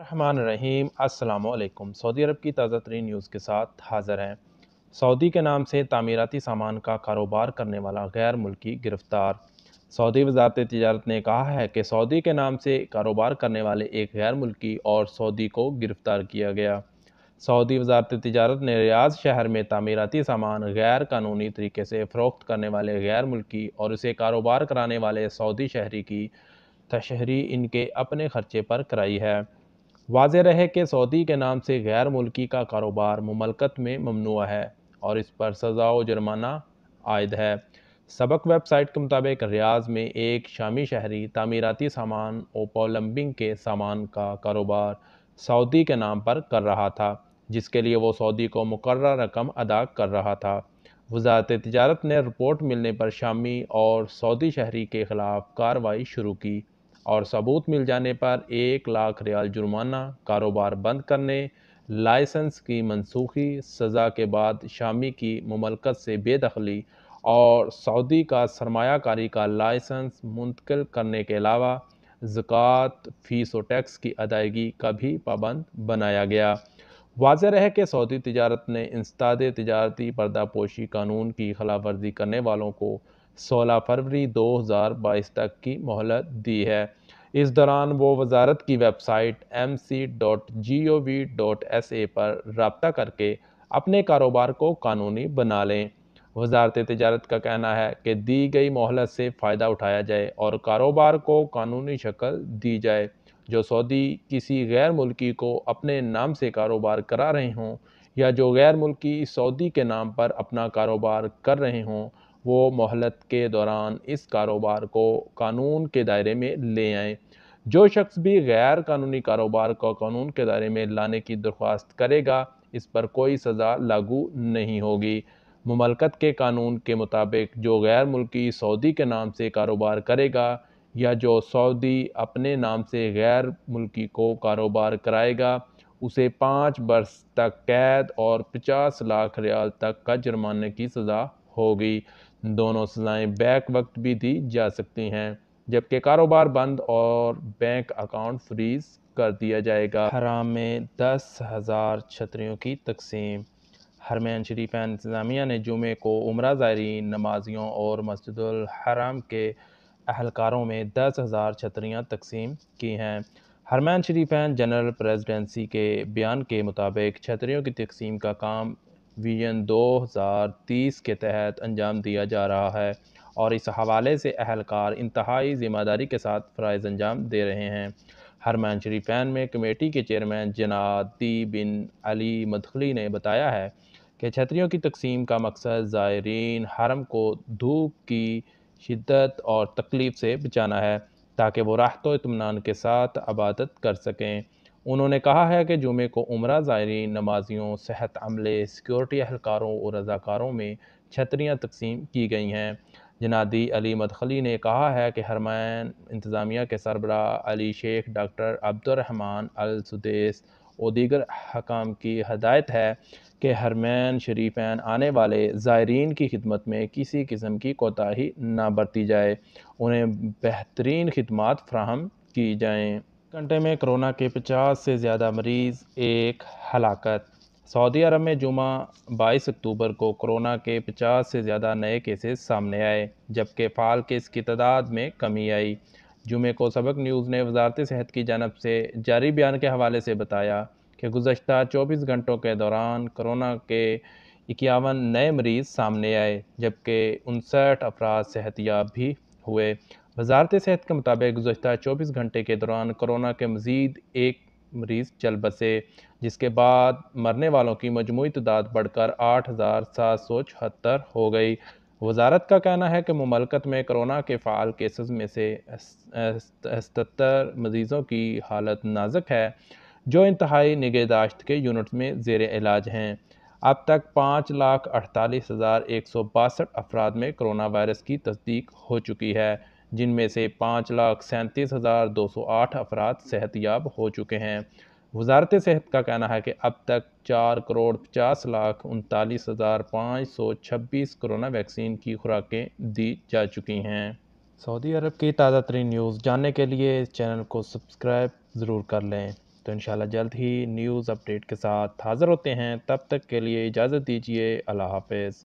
रहमान रहीम अस्सलाम वालेकुम सऊदी अरब की ताज़ा तरीन न्यूज़ के साथ हाज़र हैं सऊदी के नाम से तामीराती सामान का कारोबार करने वाला गैर मुल्की गिरफ़्तार सऊदी वजारत तजारत ने कहा है कि सऊदी के नाम से कारोबार करने वाले एक गैर मुल्की और सऊदी को गिरफ़्तार किया गया सऊदी वजारत तजारत ने रियाज शहर में तामीराती सामान गैर कानूनी तरीके से फ़रोख्त करने वाले गैर मुल्की और इसे कारोबार कराने वाले सऊदी शहरी की तशहरी इनके अपने खर्चे पर कराई है वाज रहे कि सऊदी के नाम से गैर मुल्की का कारोबार ममलकत में ममनू है और इस पर सज़ा व जुर्माना आयद है सबक वेबसाइट के मुताबिक रियाज में एक शामी शहरी तमीराती सामान और पोलम्बिंग के सामान का कारोबार सऊदी के नाम पर कर रहा था जिसके लिए वो सऊदी को मुकर रकम अदा कर रहा था वजारत तजारत ने रिपोर्ट मिलने पर शामी और सऊदी शहरी के ख़िलाफ़ कार्रवाई शुरू की और सबूत मिल जाने पर एक लाख रियाल जुर्माना कारोबार बंद करने लाइसेंस की मनसूखी सज़ा के बाद शामी की ममलकत से बेदखली और सऊदी का सरमाकारी का लाइसेंस मुंतकिल करने के अलावा ज़क़़त फ़ीस और टैक्स की अदायगी का भी पाबंद बनाया गया वाज रहे कि सऊदी तजारत ने इंसदाद तजारती पर्दापोशी कानून की खिलाफ वर्जी करने वालों को 16 फरवरी 2022 तक की मोहलत दी है इस दौरान वो वजारत की website M C dot G O V dot S A पर रबता करके अपने कारोबार को कानूनी बना लें वजारत तजारत का कहना है कि दी गई मोहलत से फ़ायदा उठाया जाए और कारोबार को कानूनी शक्ल दी जाए जो सऊदी किसी गैर मुल्की को अपने नाम से कारोबार करा रहे हों या जो गैर मुल्की सऊदी के नाम पर अपना कारोबार कर रहे हों वो मोहलत के दौरान इस कारोबार को कानून के दायरे में ले आएँ जो शख्स भी गैर कानूनी कारोबार को कानून के दायरे में लाने की दरख्वास्त करेगा इस पर कोई सज़ा लागू नहीं होगी ममलकत के कानून के मुताबिक जो गैर मुल्की सऊदी के नाम से कारोबार करेगा या जो सऊदी अपने नाम से गैर मुल्की को कारोबार कराएगा उसे पाँच बरस तक कैद और पचास लाख रियाल तक का जुर्माने की सज़ा होगी दोनों सजाएं बैक वक्त भी दी जा सकती हैं जबकि कारोबार बंद और बैंक अकाउंट फ्रीज कर दिया जाएगा हराम में दस हज़ार छतरियों की तकसीम हरमैन शरीफ इंतज़ामिया ने जुमे को उम्र ज़ायरीन नमाजियों और मस्जिद हराम के अहलकारों में दस हज़ार छतरियाँ तकसीम की हैं हरमैन शरीफान जनरल प्रेसिडेंसी के बयान के मुताबिक छतरियों की तकसीम का काम विजन 2030 के तहत अंजाम दिया जा रहा है और इस हवाले से अहलकार इंतहाई ज़िम्मेदारी के साथ फ़रज़ अंजाम दे रहे हैं हरमान शरीफैन में कमेटी के चेयरमैन जनाती बिन अली मदखली ने बताया है कि छतरीों की तकसीम का मकसद ज़ायरीन हरम को धूप की शिद्दत और तकलीफ़ से बचाना है ताकि वो राहत इतमान के साथ आबादत कर सकें उन्होंने कहा है कि जुमे को उम्र ज़ायरीन नमाजियों सेहत अमले सिक्योरिटी अहलकारों और रज़ाकारों में छतरियाँ तकसीम की गई हैं जनादी अली मदखली ने कहा है कि हरमैन इंतज़ामिया के सरबरा अली शेख डॉक्टर अब्दुलरहमान अलसुदेस और दीगर हकाम की हदायत है कि हरमैन शरीफान आने वाले ज़ायरीन की खिदमत में किसी किस्म की कोताही ना बरती जाए उन्हें बेहतरीन खदमात फ्राहम की जाएँ घंटे में कोरोना के 50 से ज़्यादा मरीज़ एक हलाकत सऊदी अरब में जुमा 22 अक्टूबर को कोरोना के 50 से ज़्यादा नए केसेस सामने आए जबकि फाल केस की तादाद में कमी आई जुमे को सबक न्यूज़ ने वजारत सेहत की जानब से जारी बयान के हवाले से बताया कि गुज्त 24 घंटों के दौरान कोरोना के इक्यावन नए मरीज़ सामने आए जबकि उनसठ अफराद सेहतियाब भी हुए वजारत सेहत के मुताबिक गुजशत चौबीस घंटे के दौरान कोरोना के मज़ीद एक मरीज़ चल बसे जिसके बाद मरने वालों की मजमू तादाद बढ़कर आठ हज़ार सात सौ छहत्तर हो गई वजारत का कहना है कि ममलकत में कोरोना के फ़ाल केसेस में से सतर मरीज़ों की हालत नाजुक है जो इंतहाई निगहदाश्त के यूनिट में जेर इलाज हैं अब तक पाँच लाख अड़तालीस हज़ार एक सौ बासठ अफराद में कोरोना वायरस की तस्दीक हो चुकी है जिनमें से पाँच लाख सैंतीस हज़ार दो सौ आठ अफराद याब हो चुके हैं वजारत सेहत का कहना है कि अब तक चार करोड़ पचास लाख उनतालीस हज़ार पाँच सौ छब्बीस कोरोना वैक्सीन की खुराकें दी जा चुकी हैं सऊदी अरब की ताज़ा तरीन न्यूज़ जानने के लिए इस चैनल को सब्सक्राइब ज़रूर कर लें तो इन जल्द ही न्यूज़ अपडेट के साथ हाज़िर होते हैं तब तक के लिए इजाज़त दीजिए अल्लाह हाफ़